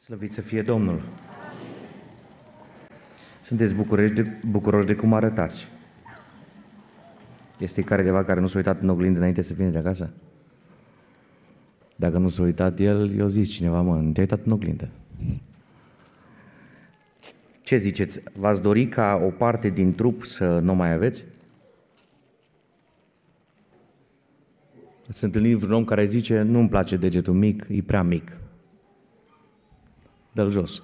Slăvit să fie Domnul! Sunteți bucuroși de, bucuroși de cum arătați. Este deva care nu s-a uitat în oglindă înainte să vină de acasă? Dacă nu s-a uitat el, eu zis cineva, mă, nu te-ai uitat în oglindă. Ce ziceți? V-ați dori ca o parte din trup să nu mai aveți? Ați întâlnit vreun om care zice, nu-mi place degetul mic, e prea mic dă-l jos.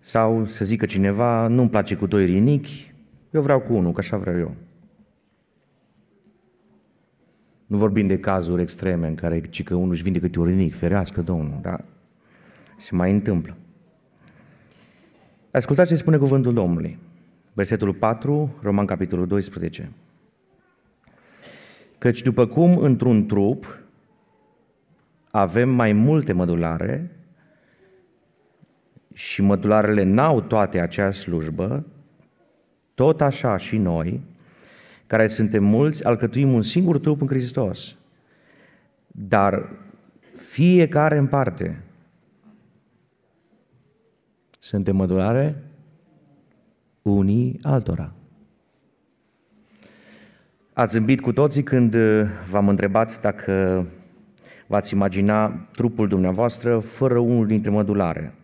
Sau să zică cineva, nu-mi place cu doi rinichi, eu vreau cu unul, că așa vreau eu. Nu vorbim de cazuri extreme în care ci că unul își vinde câte un rinic, ferească Domnul, dar se mai întâmplă. Ascultați ce spune cuvântul Domnului. Versetul 4, Roman capitolul 12. Căci după cum într-un trup avem mai multe mădulare, și mădularele n-au toate acea slujbă, tot așa și noi, care suntem mulți, alcătuim un singur trup în Hristos. Dar fiecare în parte. Suntem mădulare unii altora. Ați zâmbit cu toții când uh, v-am întrebat dacă v-ați imagina trupul dumneavoastră fără unul dintre mădulare.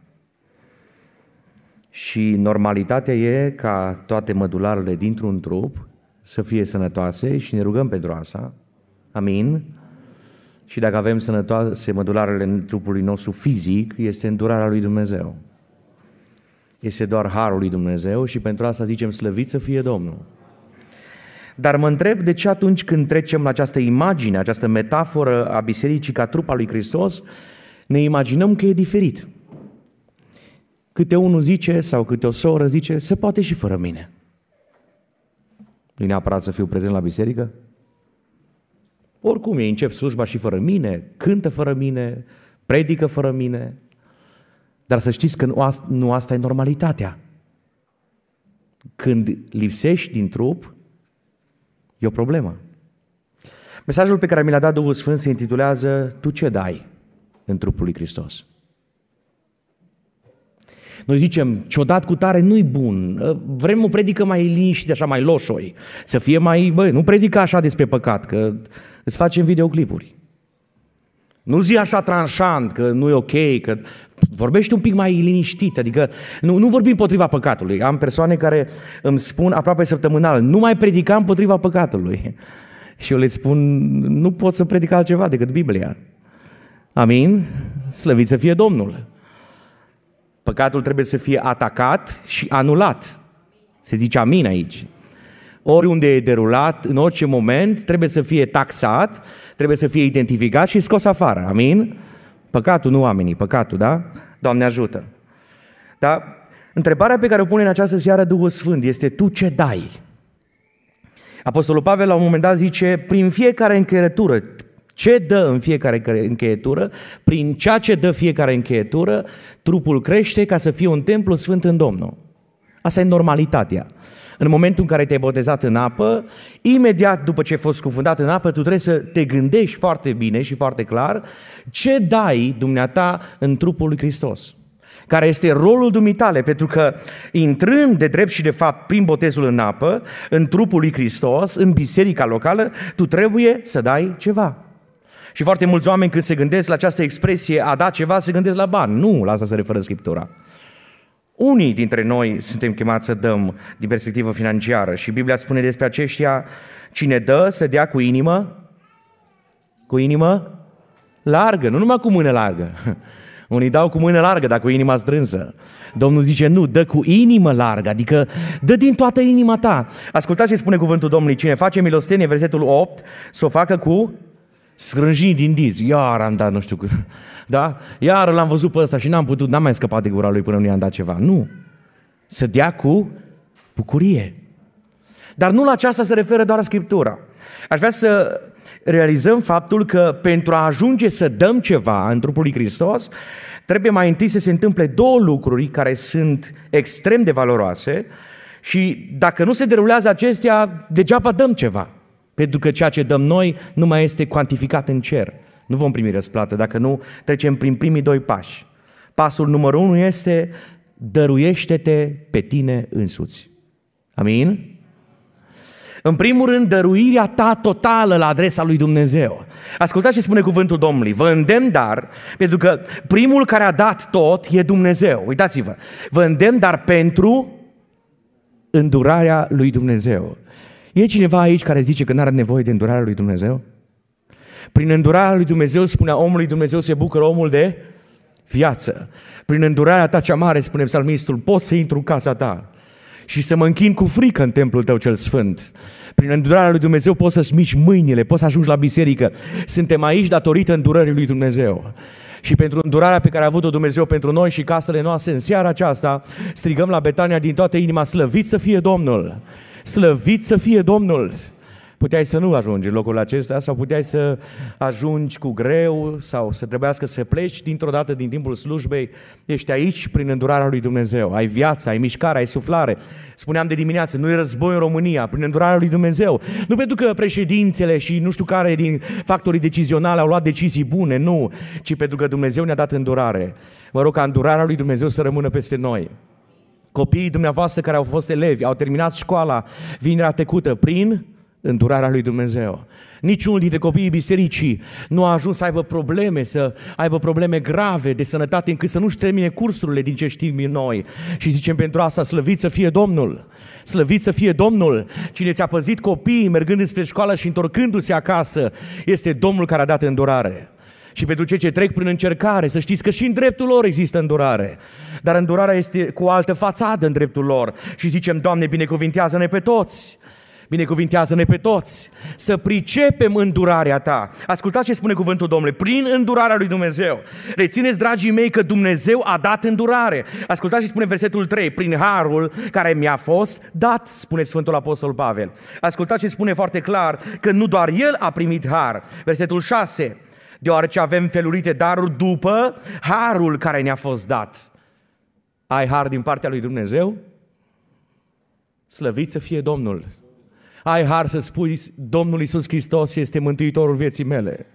Și normalitatea e ca toate mădularele dintr-un trup să fie sănătoase și ne rugăm pentru asta. Amin? Și dacă avem sănătoase mădularele trupului nostru fizic, este îndurarea lui Dumnezeu. Este doar harul lui Dumnezeu și pentru asta zicem slăvit să fie Domnul. Dar mă întreb de ce atunci când trecem la această imagine, această metaforă a bisericii ca trupa lui Hristos, ne imaginăm că e diferit. Câte unul zice sau câte o soră zice, se poate și fără mine. Nu neapărat să fiu prezent la biserică? Oricum, ei încep slujba și fără mine, cântă fără mine, predică fără mine. Dar să știți că nu asta, nu asta e normalitatea. Când lipsești din trup, e o problemă. Mesajul pe care mi l-a dat Duhul Sfânt se intitulează Tu ce dai în trupul lui Hristos? Noi zicem, ciudat cu tare nu-i bun, ă, vrem o predică mai liniștită, așa mai loșoi, să fie mai, băi, nu predica așa despre păcat, că îți facem videoclipuri. Nu zi așa tranșant, că nu e ok, că vorbește un pic mai liniștit, adică nu, nu vorbim împotriva păcatului. Am persoane care îmi spun aproape săptămânal, nu mai predica împotriva păcatului. Și eu le spun, nu pot să predic altceva decât Biblia. Amin? Slăvit să fie Domnul! Păcatul trebuie să fie atacat și anulat. Se zice amin aici. Oriunde e derulat, în orice moment, trebuie să fie taxat, trebuie să fie identificat și scos afară. Amin? Păcatul, nu oamenii, păcatul, da? Doamne ajută! Da? Întrebarea pe care o pune în această seară Duhul Sfânt este, tu ce dai? Apostolul Pavel la un moment dat zice, prin fiecare încărătură, ce dă în fiecare încheietură? Prin ceea ce dă fiecare încheietură, trupul crește ca să fie un templu sfânt în Domnul. Asta e normalitatea. În momentul în care te-ai botezat în apă, imediat după ce ai fost scufundat în apă, tu trebuie să te gândești foarte bine și foarte clar ce dai dumneata în trupul lui Hristos care este rolul dumitale, pentru că intrând de drept și de fapt prin botezul în apă, în trupul lui Hristos, în biserica locală, tu trebuie să dai ceva. Și foarte mulți oameni când se gândesc la această expresie a da ceva, se gândesc la bani. Nu, la asta se referă Scriptura. Unii dintre noi suntem chemați să dăm din perspectivă financiară și Biblia spune despre aceștia, cine dă, să dea cu inimă, cu inimă largă, nu numai cu mână largă. Unii dau cu mână largă, dar cu inima strânsă. Domnul zice, nu, dă cu inimă largă, adică dă din toată inima ta. Ascultați ce spune cuvântul Domnului, cine face milostenie, versetul 8, să o facă cu Scrânjini din dinți, iar am dat nu știu cât. Da? Iar l-am văzut pe ăsta și n-am putut, n-am mai scăpat de gura lui până nu i-am dat ceva. Nu. Să dea cu bucurie. Dar nu la aceasta se referă doar Scriptura. Aș vrea să realizăm faptul că pentru a ajunge să dăm ceva în trupul lui Hristos, trebuie mai întâi să se întâmple două lucruri care sunt extrem de valoroase și dacă nu se derulează acestea, degeaba dăm ceva. Pentru că ceea ce dăm noi nu mai este cuantificat în cer. Nu vom primi răsplată dacă nu trecem prin primii doi pași. Pasul numărul unu este dăruiește-te pe tine însuți. Amin? În primul rând, dăruirea ta totală la adresa lui Dumnezeu. Ascultați ce spune cuvântul Domnului. Vă îndemn dar, pentru că primul care a dat tot e Dumnezeu. Uitați-vă. Vă îndemn dar pentru îndurarea lui Dumnezeu. E cineva aici care zice că nu are nevoie de îndurarea lui Dumnezeu? Prin îndurarea lui Dumnezeu, spunea omului Dumnezeu, se bucură omul de viață. Prin îndurarea ta cea mare, spune psalmistul, pot să intru în casa ta și să mă închin cu frică în templul tău cel sfânt. Prin îndurarea lui Dumnezeu poți să-ți mici mâinile, poți să ajungi la biserică. Suntem aici datorită îndurării lui Dumnezeu. Și pentru îndurarea pe care a avut-o Dumnezeu pentru noi și casele noastre în seara aceasta, strigăm la Betania din toată inima, slăvit să fie Domnul! Slăvit să fie Domnul! Puteai să nu ajungi în locul acesta sau puteai să ajungi cu greu sau să trebuiască să pleci dintr-o dată din timpul slujbei. Ești aici prin îndurarea lui Dumnezeu. Ai viață, ai mișcare, ai suflare. Spuneam de dimineață, nu e război în România, prin îndurarea lui Dumnezeu. Nu pentru că președințele și nu știu care din factorii decizionale au luat decizii bune, nu, ci pentru că Dumnezeu ne-a dat îndurare. Mă rog ca îndurarea lui Dumnezeu să rămână peste noi. Copiii dumneavoastră care au fost elevi, au terminat școala vinerea trecută prin îndurarea lui Dumnezeu. Niciunul dintre copiii bisericii nu a ajuns să aibă probleme, să aibă probleme grave de sănătate încât să nu-și termine cursurile din ce știm noi. Și zicem pentru asta, slăvit să fie Domnul, slăvit să fie Domnul, cine ți-a păzit copiii mergând spre școală și întorcându-se acasă, este Domnul care a dat îndurare și pentru cei ce trec prin încercare, să știți că și în dreptul lor există îndurare. Dar îndurarea este cu o altă fațadă în dreptul lor. Și zicem, Doamne, binecuvintează-ne pe toți. Binecuvintează-ne pe toți să pricepem îndurarea ta. Ascultați ce spune cuvântul Domnului. Prin îndurarea lui Dumnezeu. Rețineți, dragii mei, că Dumnezeu a dat îndurare. Ascultați ce spune versetul 3. Prin harul care mi-a fost dat, spune Sfântul Apostol Pavel. Ascultați ce spune foarte clar că nu doar el a primit har. Versetul 6 deoarece avem felurite daruri după harul care ne-a fost dat. Ai har din partea lui Dumnezeu? Slăvit să fie Domnul! Ai har să spui, Domnul Iisus Hristos este mântuitorul vieții mele.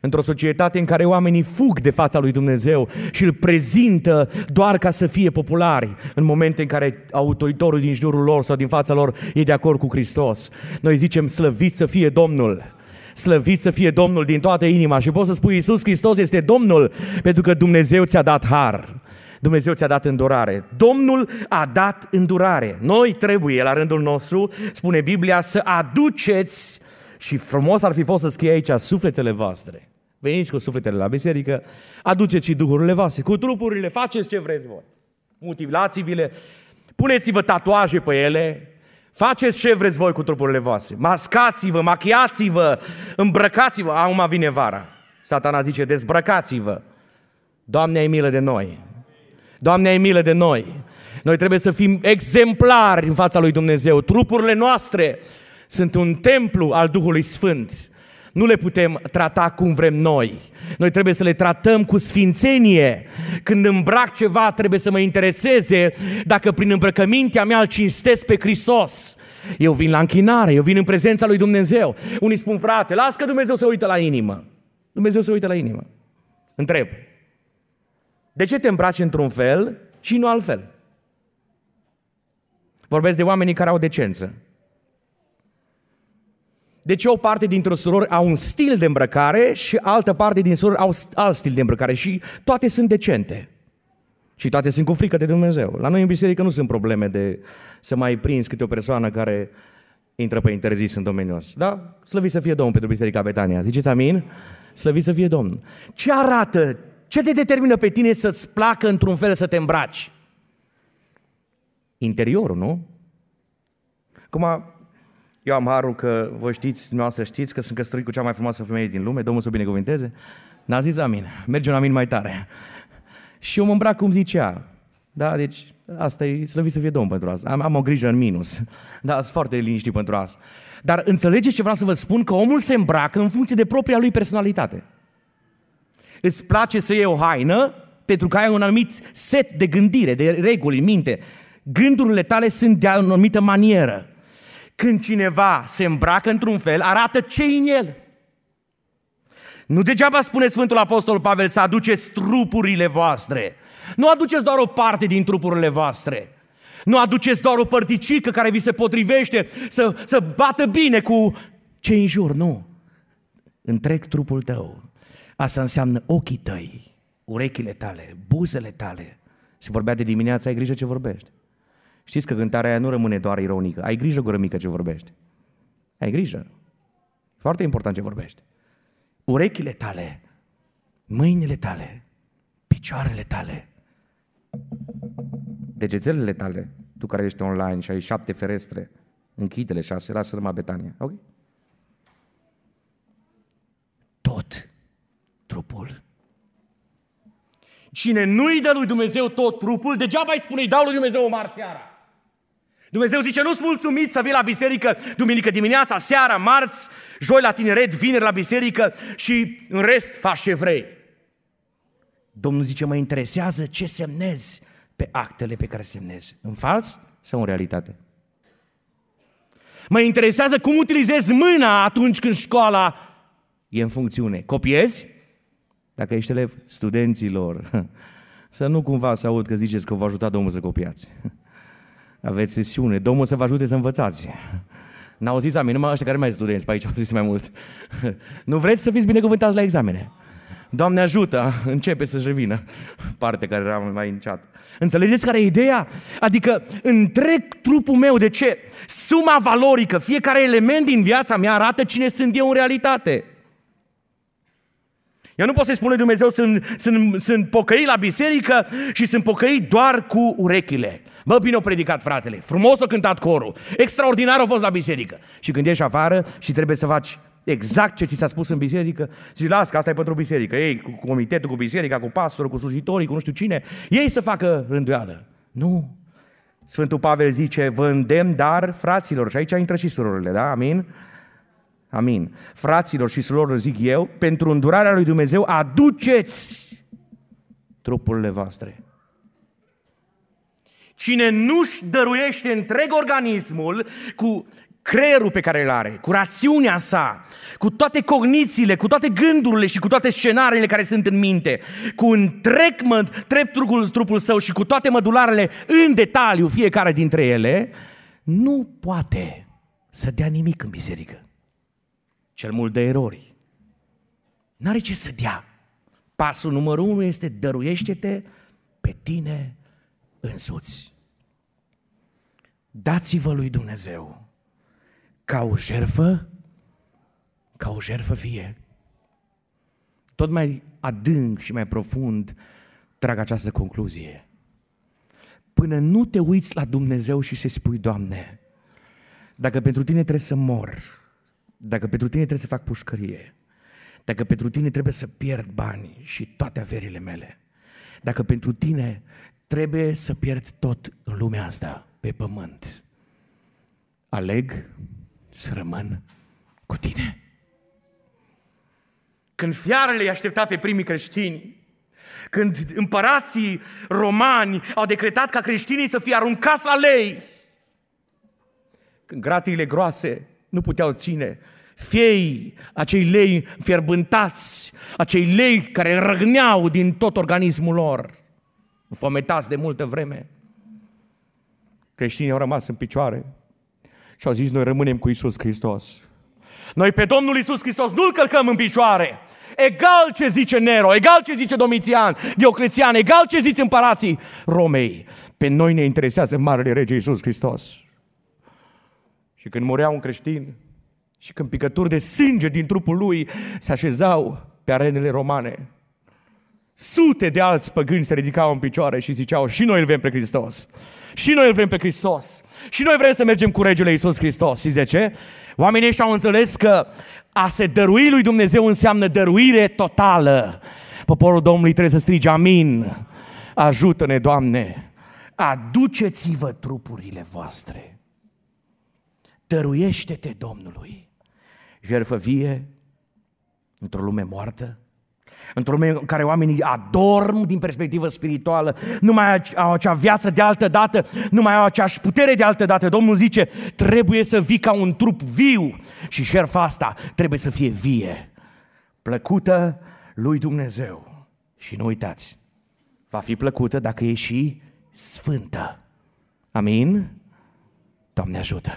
Într-o societate în care oamenii fug de fața lui Dumnezeu și îl prezintă doar ca să fie populari, în momente în care autoritorul din jurul lor sau din fața lor e de acord cu Hristos. Noi zicem, slăvit să fie Domnul! slăvit să fie Domnul din toată inima și poți să spui Iisus Hristos este Domnul pentru că Dumnezeu ți-a dat har. Dumnezeu ți-a dat îndurare. Domnul a dat îndurare. Noi trebuie, la rândul nostru, spune Biblia, să aduceți, și frumos ar fi fost să scrie aici, sufletele voastre. Veniți cu sufletele la biserică, aduceți și duhurile voastre, cu trupurile, faceți ce vreți voi. Mutilați-vi-le, puneți-vă tatuaje pe ele, Faceți ce vreți voi cu trupurile voastre. Mascați-vă, machiați-vă, îmbrăcați-vă. Acum vine vara. Satana zice, dezbrăcați-vă. Doamne, ai milă de noi. Doamne, ai milă de noi. Noi trebuie să fim exemplari în fața lui Dumnezeu. Trupurile noastre sunt un templu al Duhului Sfânt nu le putem trata cum vrem noi. Noi trebuie să le tratăm cu sfințenie. Când îmbrac ceva, trebuie să mă intereseze dacă prin îmbrăcămintea mea îl cinstesc pe Hristos. Eu vin la închinare, eu vin în prezența lui Dumnezeu. Unii spun, frate, las că Dumnezeu se uită la inimă. Dumnezeu se uită la inimă. Întreb. De ce te îmbraci într-un fel și nu altfel? Vorbesc de oamenii care au decență. De ce o parte dintre surori au un stil de îmbrăcare și altă parte din surori au alt stil de îmbrăcare și toate sunt decente. Și toate sunt cu frică de Dumnezeu. La noi în biserică nu sunt probleme de să mai prins câte o persoană care intră pe interzis în domeniul ăsta. Da? Slăvit să fie Domnul pentru Biserica Betania. Ziceți amin? Slăvit să fie Domnul. Ce arată? Ce te determină pe tine să-ți placă într-un fel să te îmbraci? Interiorul, nu? Acum, eu am harul că vă știți, dumneavoastră știți că sunt căsătorit cu cea mai frumoasă femeie din lume, Domnul să o binecuvinteze. N-a zis amin, merge un amin mai tare. Și eu mă îmbrac cum zicea. Da, deci asta e slăvit să fie Domn pentru asta. Am, am o grijă în minus. Da, sunt foarte liniștit pentru asta. Dar înțelegeți ce vreau să vă spun? Că omul se îmbracă în funcție de propria lui personalitate. Îți place să iei o haină pentru că ai un anumit set de gândire, de reguli minte. Gândurile tale sunt de o anumită manieră. Când cineva se îmbracă într-un fel, arată ce în el. Nu degeaba spune Sfântul Apostol Pavel să aduceți trupurile voastre. Nu aduceți doar o parte din trupurile voastre. Nu aduceți doar o părticică care vi se potrivește să, să bată bine cu cei în jur, nu. Întreg trupul tău. Asta înseamnă ochii tăi, urechile tale, buzele tale. Se vorbea de dimineață, ai grijă ce vorbești. Știți că cântarea aia nu rămâne doar ironică. Ai grijă, gură mică, ce vorbești. Ai grijă. Foarte important ce vorbești. Urechile tale, mâinile tale, picioarele tale, degețelele tale, tu care ești online și ai șapte ferestre, închidele și șase, lasă numai Betania. Ok? Tot trupul. Cine nu-i dă lui Dumnezeu tot trupul, degeaba îi spune, îi dau lui Dumnezeu o marțiară. Dumnezeu zice, nu-ți mulțumit să vii la biserică duminică dimineața, seara, marți, joi la tineret, vineri la biserică și în rest faci ce vrei. Domnul zice, mă interesează ce semnezi pe actele pe care semnezi. În fals sau în realitate? Mă interesează cum utilizezi mâna atunci când școala e în funcțiune. Copiezi? Dacă ești elev, studenților, să nu cumva să aud că ziceți că vă ajuta Domnul să copiați aveți sesiune. Domnul să vă ajute să învățați. n zis amin, numai ăștia care mai studenți pe aici, au zis mai mulți. nu vreți să fiți binecuvântați la examene. Doamne ajută, începe să-și revină partea care era mai înceat. Înțelegeți care e ideea? Adică întreg trupul meu, de ce? Suma valorică, fiecare element din viața mea arată cine sunt eu în realitate. Eu nu pot să-i spun lui Dumnezeu, sunt, sunt, sunt pocăit la biserică și sunt pocăit doar cu urechile. Bă, bine o predicat, fratele, frumos o cântat corul, extraordinar o fost la biserică. Și când ieși afară și trebuie să faci exact ce ți s-a spus în biserică, zici, las că asta e pentru biserică, ei cu comitetul, cu biserica, cu pastorul, cu slujitorii, cu nu știu cine, ei să facă rânduială. Nu. Sfântul Pavel zice, vă îndemn, dar fraților, și aici intră și surorile, da? Amin? Amin. Fraților și surorilor, zic eu, pentru îndurarea lui Dumnezeu, aduceți trupurile voastre. Cine nu-și dăruiește întreg organismul cu creierul pe care îl are, cu rațiunea sa, cu toate cognițiile, cu toate gândurile și cu toate scenariile care sunt în minte, cu întreg treptul trupul, trupul său și cu toate mădularele în detaliu fiecare dintre ele, nu poate să dea nimic în biserică cel mult de erori. N-are ce să dea. Pasul numărul unu este dăruiește-te pe tine însuți. Dați-vă lui Dumnezeu ca o jerfă, ca o jerfă vie. Tot mai adânc și mai profund trag această concluzie. Până nu te uiți la Dumnezeu și să spui, Doamne, dacă pentru tine trebuie să mor, dacă pentru tine trebuie să fac pușcărie, dacă pentru tine trebuie să pierd bani și toate averile mele, dacă pentru tine trebuie să pierd tot în lumea asta, pe pământ, aleg să rămân cu tine. Când fiarele îi aștepta pe primii creștini, când împărații romani au decretat ca creștinii să fie aruncați la lei, când gratiile groase nu puteau ține. Fiei, acei lei fierbântați, acei lei care răgneau din tot organismul lor, fometați de multă vreme. Creștinii au rămas în picioare și au zis, noi rămânem cu Isus Hristos. Noi pe Domnul Isus Hristos nu-L călcăm în picioare. Egal ce zice Nero, egal ce zice Domitian, Dioclețian, egal ce zice împărații Romei. Pe noi ne interesează Marele Rege Isus Hristos. Și când murea un creștin, și când picături de sânge din trupul lui se așezau pe arenele romane, sute de alți păgâni se ridicau în picioare și ziceau, și noi îl vrem pe Hristos, și noi îl vrem pe Hristos, și noi vrem să mergem cu regele Iisus Hristos. Și zice, oamenii ăștia au înțeles că a se dărui lui Dumnezeu înseamnă dăruire totală. Poporul Domnului trebuie să strige amin. Ajută-ne, Doamne! Aduceți-vă trupurile voastre tăruiește te Domnului. Jerfă vie într-o lume moartă, într-o lume în care oamenii adorm din perspectivă spirituală, nu mai au acea viață de altă dată, nu mai au aceeași putere de altă dată. Domnul zice, trebuie să vii ca un trup viu și șerfa asta trebuie să fie vie, plăcută lui Dumnezeu. Și nu uitați, va fi plăcută dacă e și sfântă. Amin? Doamne ajută!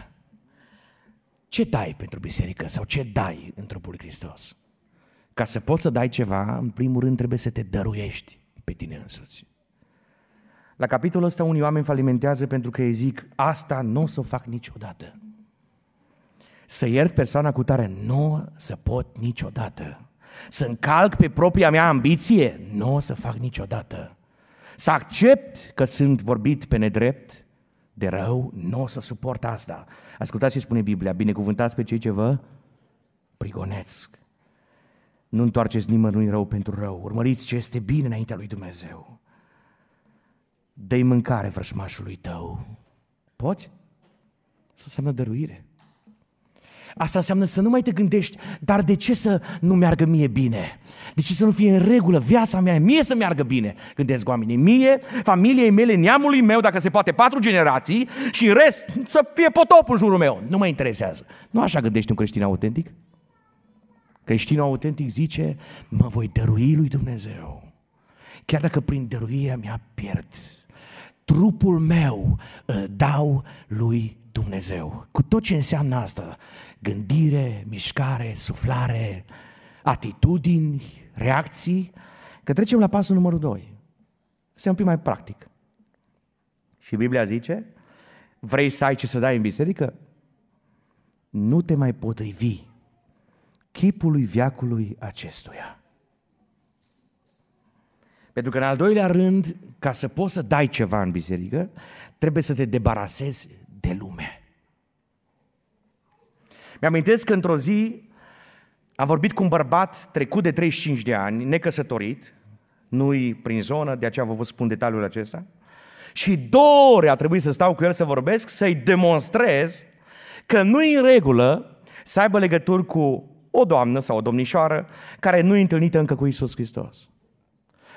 Ce dai pentru biserică sau ce dai în trupul lui Hristos? Ca să poți să dai ceva, în primul rând trebuie să te dăruiești pe tine însuți. La capitolul ăsta unii oameni falimentează pentru că ei zic, asta nu o să o fac niciodată. Să iert persoana cu tare, nu o să pot niciodată. Să încalc pe propria mea ambiție, nu o să fac niciodată. Să accept că sunt vorbit pe nedrept, de rău, nu o să suport asta. Ascultați ce spune Biblia, binecuvântați pe cei ce vă prigonesc. Nu întoarceți nimănui rău pentru rău, urmăriți ce este bine înaintea lui Dumnezeu. Dă-i mâncare vrășmașului tău. Poți? Să semnă dăruire. Asta înseamnă să nu mai te gândești, dar de ce să nu meargă mie bine? De ce să nu fie în regulă viața mea, mie să meargă bine? Gândesc oamenii, mie, familiei mele, neamului meu, dacă se poate, patru generații și în rest să fie potop în jurul meu. Nu mă interesează. Nu așa gândești un creștin autentic? Creștinul autentic zice, mă voi dărui lui Dumnezeu. Chiar dacă prin dăruirea mea pierd, trupul meu îl dau lui Dumnezeu. Cu tot ce înseamnă asta, gândire, mișcare, suflare, atitudini, reacții, că trecem la pasul numărul 2. Este un pic mai practic. Și Biblia zice, vrei să ai ce să dai în biserică? Nu te mai potrivi chipului viacului acestuia. Pentru că în al doilea rând, ca să poți să dai ceva în biserică, trebuie să te debarasezi de lume. Mi-amintesc că într-o zi am vorbit cu un bărbat trecut de 35 de ani, necăsătorit, nu-i prin zonă, de aceea vă spun detaliul acesta, și două ore a trebuit să stau cu el să vorbesc, să-i demonstrez că nu-i în regulă să aibă legături cu o doamnă sau o domnișoară care nu e întâlnită încă cu Isus Hristos.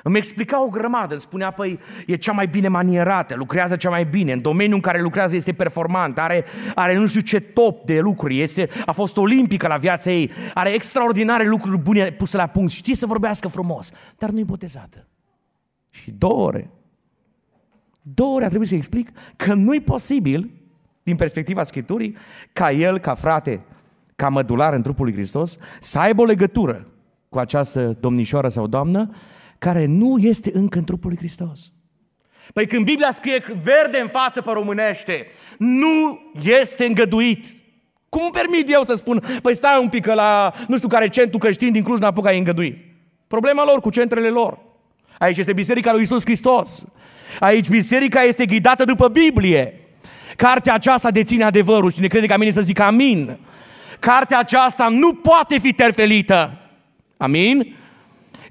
Îmi explica o grămadă, îmi spunea, păi, e cea mai bine manierată, lucrează cea mai bine, în domeniul în care lucrează este performant, are, are nu știu ce top de lucruri, este, a fost olimpică la viața ei, are extraordinare lucruri bune puse la punct, știe să vorbească frumos, dar nu-i botezată. Și două ore, două ore a trebuit să explic că nu e posibil, din perspectiva Scripturii, ca el, ca frate, ca mădular în trupul lui Hristos, să aibă o legătură cu această domnișoară sau doamnă, care nu este încă în trupul lui Hristos. Păi când Biblia scrie verde în față pe românește, nu este îngăduit. Cum îmi permit eu să spun, păi stai un pic la nu știu care centru creștin din Cluj-Napoca e îngăduit. Problema lor cu centrele lor. Aici este biserica lui Isus Hristos. Aici biserica este ghidată după Biblie. Cartea aceasta deține adevărul. și ne crede ca mine să zic amin. Cartea aceasta nu poate fi terfelită. Amin?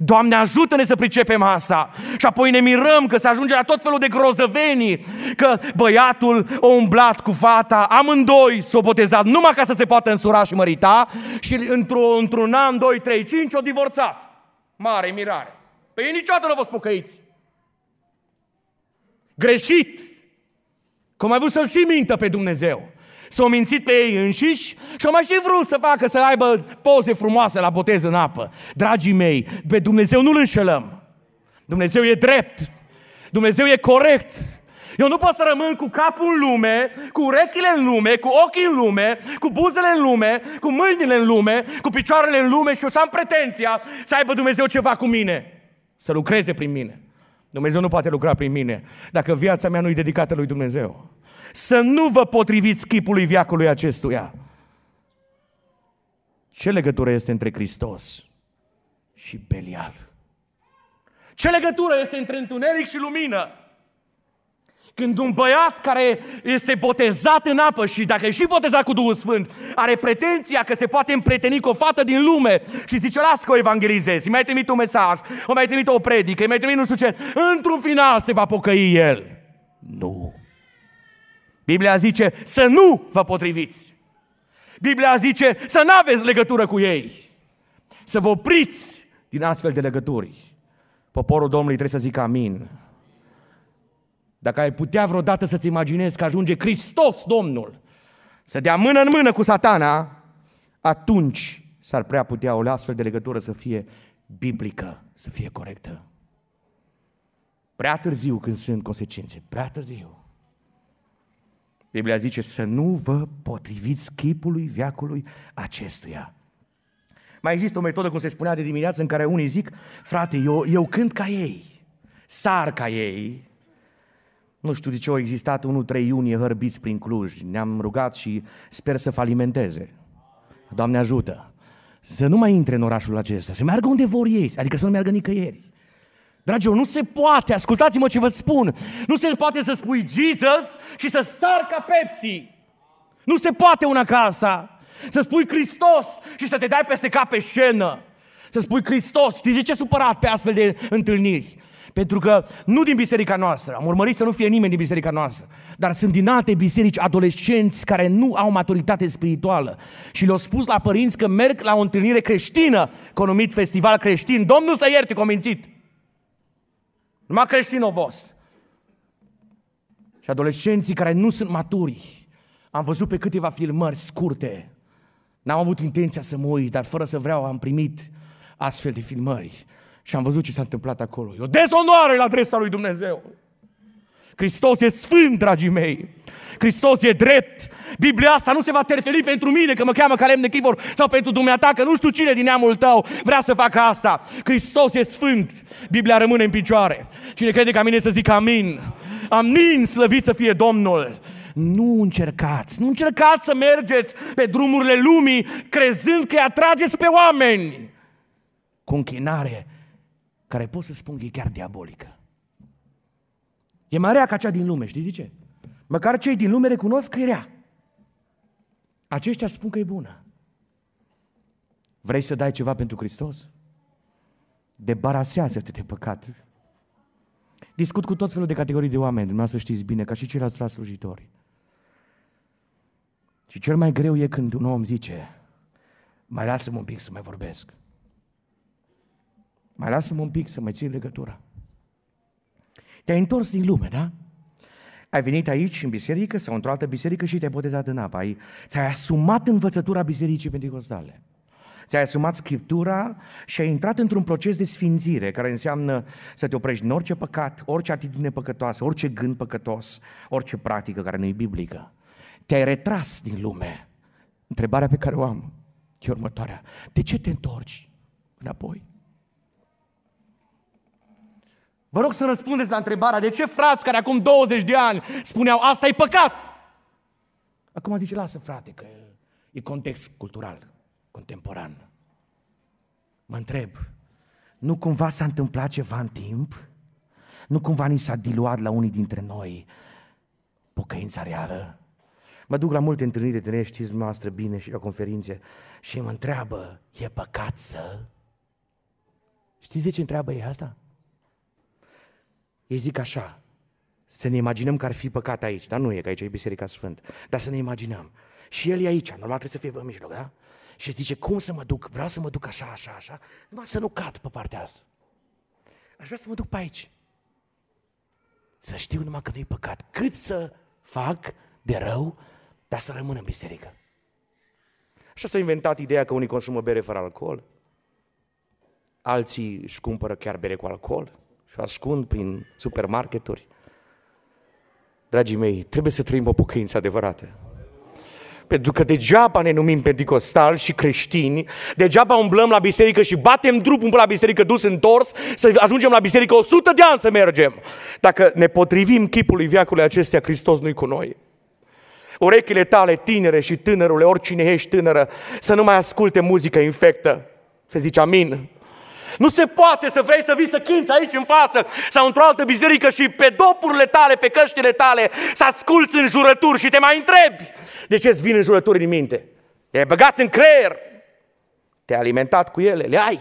Doamne, ajută-ne să pricepem asta. Și apoi ne mirăm că se ajunge la tot felul de grozăvenii, că băiatul o umblat cu fata, amândoi s-o botezat, numai ca să se poată însura și mărita și într-un, într-un an, doi, trei, cinci, o divorțat. Mare mirare. Pe ei niciodată nu vă spocăiți. Greșit. Că mai vrut să-l și mintă pe Dumnezeu. S-au mințit pe ei înșiși și au mai și vrut să facă să aibă poze frumoase la botez în apă. Dragii mei, pe Dumnezeu nu-L înșelăm. Dumnezeu e drept. Dumnezeu e corect. Eu nu pot să rămân cu capul în lume, cu urechile în lume, cu ochii în lume, cu buzele în lume, cu mâinile în lume, cu picioarele în lume și o să am pretenția să aibă Dumnezeu ceva cu mine. Să lucreze prin mine. Dumnezeu nu poate lucra prin mine dacă viața mea nu e dedicată lui Dumnezeu să nu vă potriviți chipului viacului acestuia. Ce legătură este între Hristos și Belial? Ce legătură este între întuneric și lumină? Când un băiat care este botezat în apă și dacă e și botezat cu Duhul Sfânt, are pretenția că se poate împreteni cu o fată din lume și zice, las că o evanghelizez, îi mai trimit un mesaj, îi mai trimit o predică, îi mai trimit nu știu ce, într-un final se va pocăi el. Nu. Biblia zice să nu vă potriviți. Biblia zice să nu aveți legătură cu ei. Să vă opriți din astfel de legături. Poporul Domnului trebuie să zică amin. Dacă ai putea vreodată să-ți imaginezi că ajunge Hristos Domnul să dea mână în mână cu satana, atunci s-ar prea putea o astfel de legătură să fie biblică, să fie corectă. Prea târziu când sunt consecințe, prea târziu. Biblia zice să nu vă potriviți chipului veacului acestuia. Mai există o metodă, cum se spunea de dimineață, în care unii zic, frate, eu, eu cânt ca ei, sar ca ei. Nu știu de ce au existat 1-3 iunie hărbiți prin Cluj. Ne-am rugat și sper să falimenteze. Doamne ajută! Să nu mai intre în orașul acesta, să meargă unde vor ei, adică să nu meargă nicăieri. Dragilor, nu se poate, ascultați-mă ce vă spun, nu se poate să spui Jesus și să sar ca Pepsi. Nu se poate una ca asta. Să spui Hristos și să te dai peste cap pe scenă. Să spui Hristos. Știi de ce supărat pe astfel de întâlniri? Pentru că nu din biserica noastră, am urmărit să nu fie nimeni din biserica noastră, dar sunt din alte biserici adolescenți care nu au maturitate spirituală și le-au spus la părinți că merg la o întâlnire creștină, conumit festival creștin. Domnul să ierte, convințit! Numai creștinovos. Și adolescenții care nu sunt maturi. Am văzut pe câteva filmări scurte. N-am avut intenția să mă uit, dar fără să vreau am primit astfel de filmări. Și am văzut ce s-a întâmplat acolo. E o dezonoare la adresa lui Dumnezeu. Hristos e sfânt, dragii mei. Hristos e drept. Biblia asta nu se va terferi pentru mine că mă cheamă Calem Nechivor sau pentru dumneata că nu știu cine din neamul tău vrea să facă asta. Hristos e sfânt. Biblia rămâne în picioare. Cine crede ca mine să zic amin. Amin, slăvit să fie Domnul. Nu încercați, nu încercați să mergeți pe drumurile lumii crezând că îi atrageți pe oameni cu închinare care pot să spun că e chiar diabolică. E mai rea ca cea din lume, știi de ce? Măcar cei din lume recunosc că e rea. Aceștia spun că e bună. Vrei să dai ceva pentru Hristos? Debarasează-te de păcat. Discut cu tot felul de categorii de oameni, dumneavoastră știți bine, ca și ceilalți la slujitori. Și cel mai greu e când un om zice, mai lasă-mă un pic să mai vorbesc. Mai lasă-mă un pic să mai țin legătura. Te-ai întors din lume, da? Ai venit aici în biserică sau într-o altă biserică și te-ai botezat în apă. Ai, ți-ai asumat învățătura bisericii pentecostale. Ți-ai asumat Scriptura și ai intrat într-un proces de sfințire, care înseamnă să te oprești în orice păcat, orice atitudine păcătoasă, orice gând păcătos, orice practică care nu e biblică. Te-ai retras din lume. Întrebarea pe care o am e următoarea. De ce te întorci înapoi? Vă rog să răspundeți la întrebarea de ce frați care acum 20 de ani spuneau asta e păcat? Acum zice, lasă frate, că e context cultural, contemporan. Mă întreb, nu cumva s-a întâmplat ceva în timp? Nu cumva ni s-a diluat la unii dintre noi pocăința reală? Mă duc la multe întâlniri de tineri, știți noastră bine, și la conferințe, și mă întreabă, e păcat să? Știți de ce întreabă ei asta? Ei zic așa, să ne imaginăm că ar fi păcat aici, dar nu e, că aici e Biserica Sfântă, dar să ne imaginăm. Și el e aici, normal trebuie să fie pe mijloc, da? Și zice, cum să mă duc? Vreau să mă duc așa, așa, așa, numai să nu cad pe partea asta. Aș vrea să mă duc pe aici. Să știu numai că nu-i păcat. Cât să fac de rău, dar să rămân în biserică. Așa s-a inventat ideea că unii consumă bere fără alcool, alții își cumpără chiar bere cu alcool, și o ascund prin supermarketuri. Dragii mei, trebuie să trăim o pocăință adevărată. Pentru că degeaba ne numim pentecostal și creștini, degeaba umblăm la biserică și batem drumul la biserică dus întors, să ajungem la biserică 100 de ani să mergem. Dacă ne potrivim chipului viacului acestea, Hristos nu-i cu noi. Urechile tale, tinere și tânărule, oricine ești tânără, să nu mai asculte muzică infectă. Se zice amin. Nu se poate să vrei să vii să cânți aici în față sau într-o altă biserică și pe dopurile tale, pe căștile tale, să asculți în jurături și te mai întrebi de ce îți vin în jurături în minte. te ai băgat în creier, te-ai alimentat cu ele, le ai.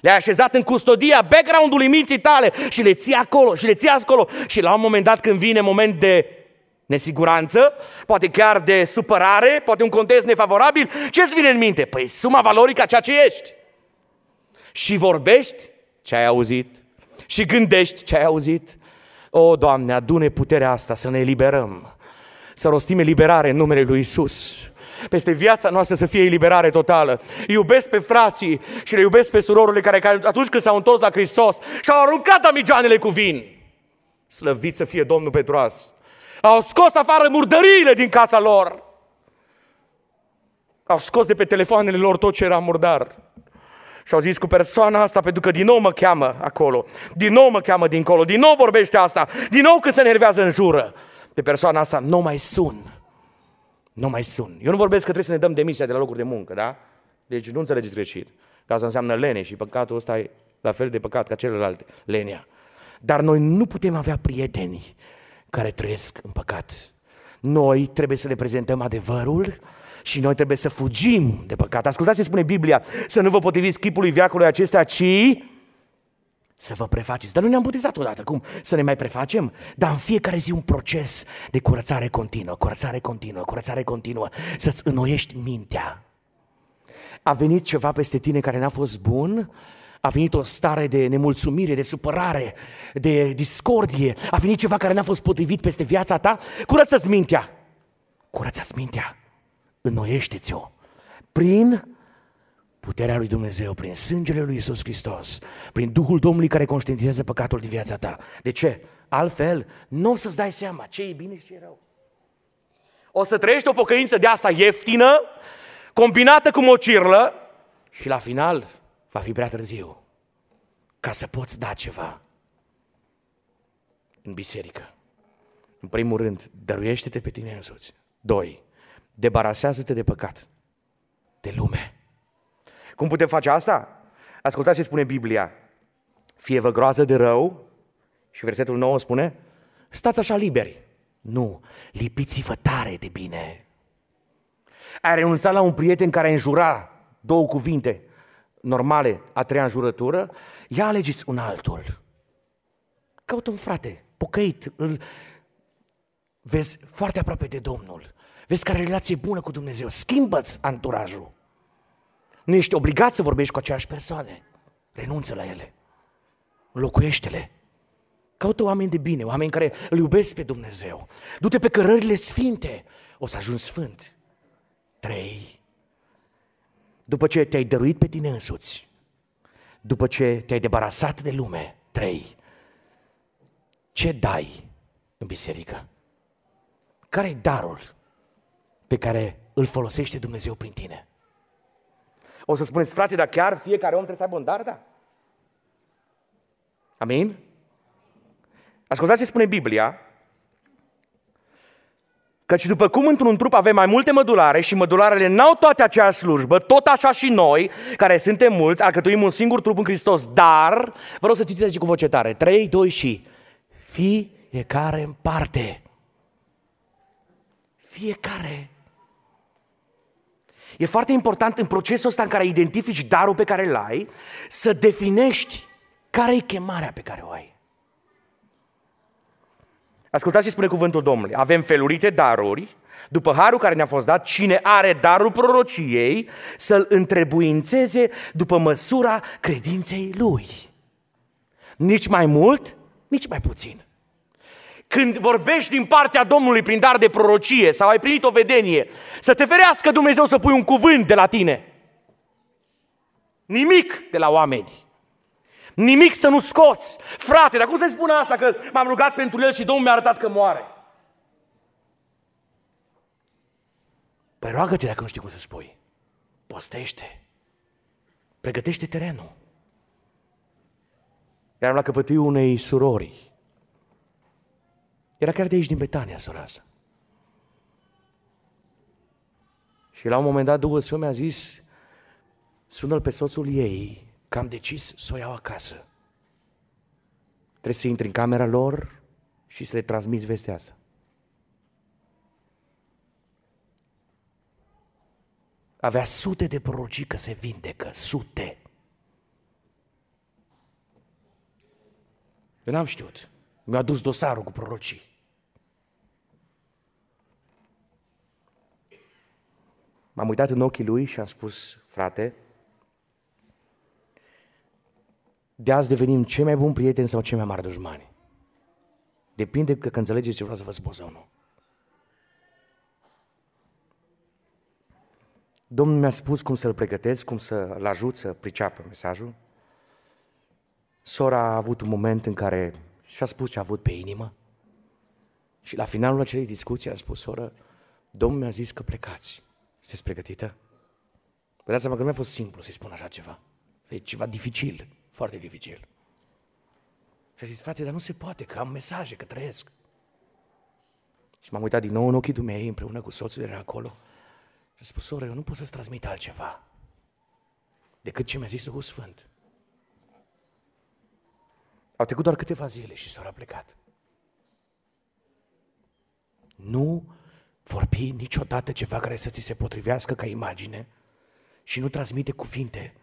Le-ai așezat în custodia background-ului minții tale și le ții acolo și le ții acolo. Și la un moment dat când vine moment de nesiguranță, poate chiar de supărare, poate un context nefavorabil, ce îți vine în minte? Păi suma valorică a ceea ce ești și vorbești ce ai auzit și gândești ce ai auzit. O, Doamne, adune puterea asta să ne eliberăm, să rostim eliberare în numele Lui Isus. Peste viața noastră să fie eliberare totală. Iubesc pe frații și le iubesc pe surorile care atunci când s-au întors la Hristos și-au aruncat amigeanele cu vin. Slăvit să fie Domnul pentru Au scos afară murdăriile din casa lor. Au scos de pe telefoanele lor tot ce era murdar. Și au zis cu persoana asta, pentru că din nou mă cheamă acolo, din nou mă cheamă dincolo, din nou vorbește asta, din nou când se nervează, în jură. De persoana asta nu mai sun. Nu mai sun. Eu nu vorbesc că trebuie să ne dăm demisia de la locuri de muncă, da? Deci nu înțelegeți greșit. ca asta înseamnă lene și păcatul ăsta e la fel de păcat ca celelalte, lenea. Dar noi nu putem avea prieteni care trăiesc în păcat. Noi trebuie să le prezentăm adevărul, și noi trebuie să fugim de păcat. Ascultați ce spune Biblia. Să nu vă potriviți chipului viacului acesta, ci să vă prefaceți. Dar nu ne-am botezat odată, cum? Să ne mai prefacem? Dar în fiecare zi un proces de curățare continuă, curățare continuă, curățare continuă, să-ți înnoiești mintea. A venit ceva peste tine care n-a fost bun, a venit o stare de nemulțumire, de supărare, de discordie, a venit ceva care n-a fost potrivit peste viața ta, curăță-ți mintea! Curăță-ți mintea! înnoiește-ți-o prin puterea lui Dumnezeu, prin sângele lui Isus Hristos, prin Duhul Domnului care conștientizează păcatul din viața ta. De ce? Altfel, nu o să-ți dai seama ce e bine și ce e rău. O să trăiești o pocăință de asta ieftină, combinată cu mocirlă și la final va fi prea târziu ca să poți da ceva în biserică. În primul rând, dăruiește-te pe tine însuți. Doi, debarasează-te de păcat, de lume. Cum putem face asta? Ascultați ce spune Biblia. Fie vă groază de rău, și versetul 9 spune, stați așa liberi. Nu, lipiți-vă tare de bine. Ai renunțat la un prieten care înjura două cuvinte normale a treia înjurătură, ia alegeți un altul. Caută un frate, pocăit, îl vezi foarte aproape de Domnul. Vezi care relație bună cu Dumnezeu. Schimbă-ți anturajul. Nu ești obligat să vorbești cu aceeași persoane. Renunță la ele. Locuiește-le. Caută oameni de bine, oameni care îl iubesc pe Dumnezeu. Du-te pe cărările sfinte. O să ajungi sfânt. Trei. După ce te-ai dăruit pe tine însuți, după ce te-ai debarasat de lume, trei. Ce dai în biserică? Care-i darul pe care îl folosește Dumnezeu prin tine. O să spuneți, frate, dar chiar fiecare om trebuie să aibă un dar? Da. Amin? Ascultați ce spune Biblia. Căci după cum într-un trup avem mai multe mădulare și mădularele n-au toate aceeași slujbă, tot așa și noi, care suntem mulți, alcătuim un singur trup în Hristos. Dar, vă rog să citiți cu voce tare, 3, 2 și... Fiecare în parte. Fiecare E foarte important în procesul ăsta în care identifici darul pe care îl ai, să definești care e chemarea pe care o ai. Ascultați și spune cuvântul Domnului. Avem felurite daruri, după harul care ne-a fost dat, cine are darul prorociei să-l întrebuințeze după măsura credinței lui. Nici mai mult, nici mai puțin când vorbești din partea Domnului prin dar de prorocie sau ai primit o vedenie, să te ferească Dumnezeu să pui un cuvânt de la tine. Nimic de la oameni. Nimic să nu scoți. Frate, dar cum să-i spun asta că m-am rugat pentru el și Domnul mi-a arătat că moare? Păi roagă-te dacă nu știi cum să spui. Postește. Pregătește terenul. Eram la căpătâiul unei surori era chiar de aici, din Betania, sora asta. Și la un moment dat Duhul Sfânt mi-a zis, sună-l pe soțul ei, că am decis să o iau acasă. Trebuie să intri în camera lor și să le transmiți vestea asta. Avea sute de prorocii că se vindecă, sute. Eu n-am știut. Mi-a dus dosarul cu prorocii. M-am uitat în ochii lui și am spus, frate, de azi devenim cei mai buni prieteni sau cei mai mari dușmani. Depinde că, că înțelegeți ce vreau să vă spun sau nu. Domnul mi-a spus cum să-l pregătesc, cum să-l ajut să priceapă mesajul. Sora a avut un moment în care și-a spus ce a avut pe inimă. Și la finalul acelei discuții a spus, soră, Domnul mi-a zis că plecați. Sunteți pregătită? Vă dați seama că nu a fost simplu să-i spun așa ceva. E ceva dificil, foarte dificil. Și a zis, frate, dar nu se poate, că am mesaje, că trăiesc. Și m-am uitat din nou în ochii dumnei, împreună cu soțul era acolo. Și a spus, soră, eu nu pot să-ți transmit altceva decât ce mi-a zis Duhul Sfânt. Au trecut doar câteva zile și sora a plecat. Nu vorbi niciodată ceva care să ți se potrivească ca imagine și nu transmite cuvinte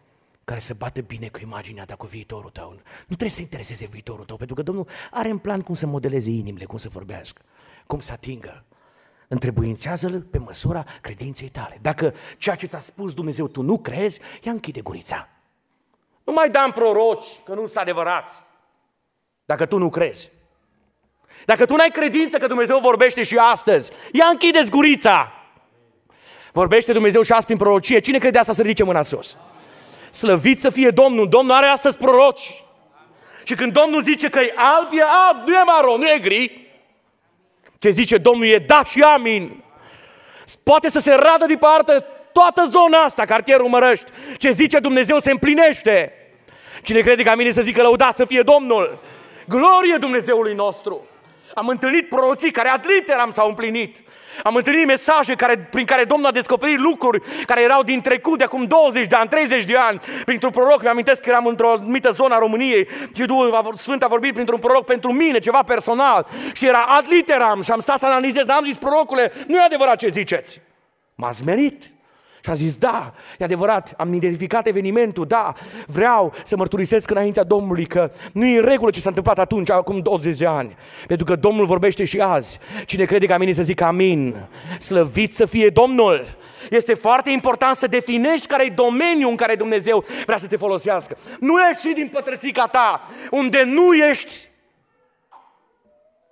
care să bată bine cu imaginea ta, cu viitorul tău. Nu trebuie să intereseze viitorul tău, pentru că Domnul are în plan cum să modeleze inimile, cum să vorbească, cum să atingă. Întrebuințează-l pe măsura credinței tale. Dacă ceea ce ți-a spus Dumnezeu tu nu crezi, ia închide gurița. Nu mai da în proroci că nu sunt adevărați. Dacă tu nu crezi. Dacă tu n-ai credință că Dumnezeu vorbește și astăzi, ia închideți gurița! Vorbește Dumnezeu și astăzi prin prorocie. Cine crede asta să ridice mâna sus? Slăvit să fie Domnul! Domnul are astăzi proroci! Și când Domnul zice că e alb, e alb, nu e maro, nu e gri. Ce zice Domnul e da și amin. Poate să se radă de parte toată zona asta, cartierul Mărăști. Ce zice Dumnezeu se împlinește. Cine crede ca mine să zică lăudat să fie Domnul. Glorie Dumnezeului nostru! Am întâlnit proroții care ad literam s-au împlinit. Am întâlnit mesaje care, prin care Domnul a descoperit lucruri care erau din trecut, de acum 20 de ani, 30 de ani. Printr-un proroc, mi-amintesc că eram într-o anumită zonă a României și Duhul Sfânt a vorbit printr-un proroc pentru mine, ceva personal. Și era ad literam și am stat să analizez, am zis, prorocule, nu e adevărat ce ziceți. M-a zmerit. Și a zis, da, e adevărat, am identificat evenimentul, da, vreau să mărturisesc înaintea Domnului că nu e în regulă ce s-a întâmplat atunci, acum 20 de ani. Pentru că Domnul vorbește și azi. Cine crede că amin să zic amin. Slăvit să fie Domnul! Este foarte important să definești care e domeniul în care Dumnezeu vrea să te folosească. Nu ieși din pătrățica ta, unde nu ești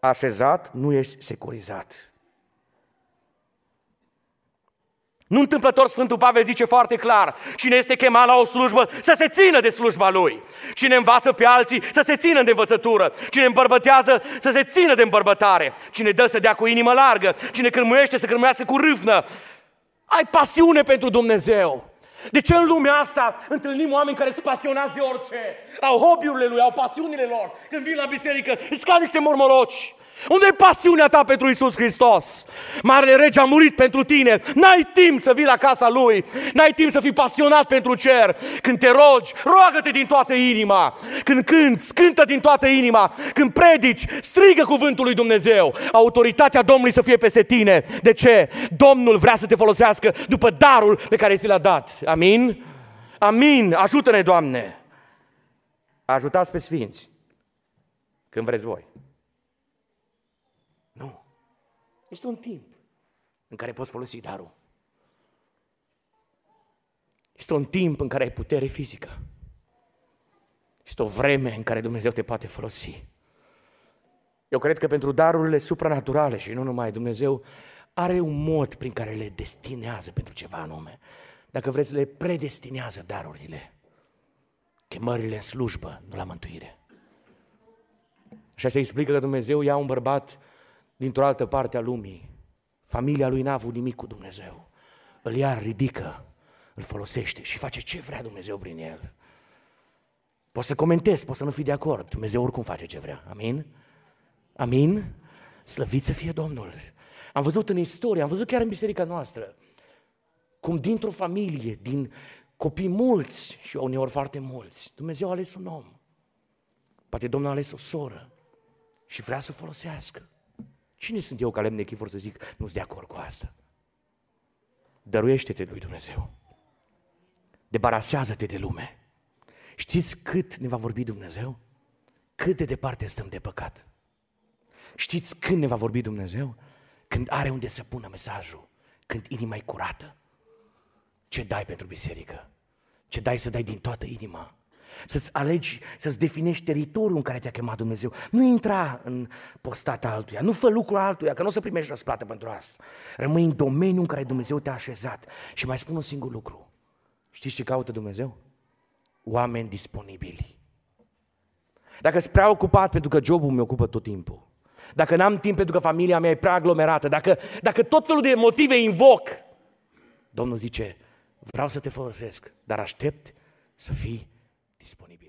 așezat, nu ești securizat. Nu întâmplător Sfântul Pavel zice foarte clar, cine este chemat la o slujbă să se țină de slujba lui. Cine învață pe alții să se țină de învățătură. Cine îmbărbătează să se țină de îmbărbătare. Cine dă să dea cu inimă largă. Cine cârmuiește să cârmuiască cu râfnă. Ai pasiune pentru Dumnezeu. De ce în lumea asta întâlnim oameni care sunt pasionați de orice? Au hobby-urile lui, au pasiunile lor. Când vin la biserică, îți niște mormoloci. Unde i pasiunea ta pentru Isus Hristos? Marele rege a murit pentru tine. N-ai timp să vii la casa lui. N-ai timp să fii pasionat pentru cer. Când te rogi, roagă-te din toată inima. Când cânti, cântă din toată inima. Când predici, strigă cuvântul lui Dumnezeu. Autoritatea Domnului să fie peste tine. De ce? Domnul vrea să te folosească după darul pe care ți l-a dat. Amin? Amin. Ajută-ne, Doamne. Ajutați pe sfinți când vreți voi. Este un timp în care poți folosi darul. Este un timp în care ai putere fizică. Este o vreme în care Dumnezeu te poate folosi. Eu cred că pentru darurile supranaturale și nu numai Dumnezeu are un mod prin care le destinează pentru ceva anume. Dacă vreți, le predestinează darurile. Chemările în slujbă, nu la mântuire. Și se explică că Dumnezeu ia un bărbat dintr-o altă parte a lumii. Familia lui n-a avut nimic cu Dumnezeu. Îl ia, ridică, îl folosește și face ce vrea Dumnezeu prin el. Poți să comentezi, poți să nu fii de acord. Dumnezeu oricum face ce vrea. Amin? Amin? Slăvit să fie Domnul! Am văzut în istorie, am văzut chiar în biserica noastră, cum dintr-o familie, din copii mulți și uneori foarte mulți, Dumnezeu a ales un om. Poate Domnul a ales o soră și vrea să o folosească. Cine sunt eu ca lemn echifor să zic, nu-s de acord cu asta? Dăruiește-te lui Dumnezeu. Debarasează-te de lume. Știți cât ne va vorbi Dumnezeu? Cât de departe stăm de păcat? Știți când ne va vorbi Dumnezeu? Când are unde să pună mesajul, când inima e curată. Ce dai pentru biserică? Ce dai să dai din toată inima? să-ți alegi, să-ți definești teritoriul în care te-a chemat Dumnezeu. Nu intra în postata altuia, nu fă lucrul altuia, că nu o să primești răsplată pentru asta. Rămâi în domeniul în care Dumnezeu te-a așezat. Și mai spun un singur lucru. Știi ce caută Dumnezeu? Oameni disponibili. Dacă sunt prea ocupat pentru că jobul mi ocupă tot timpul, dacă n-am timp pentru că familia mea e prea aglomerată, dacă, dacă tot felul de motive invoc, Domnul zice, vreau să te folosesc, dar aștept să fii disponible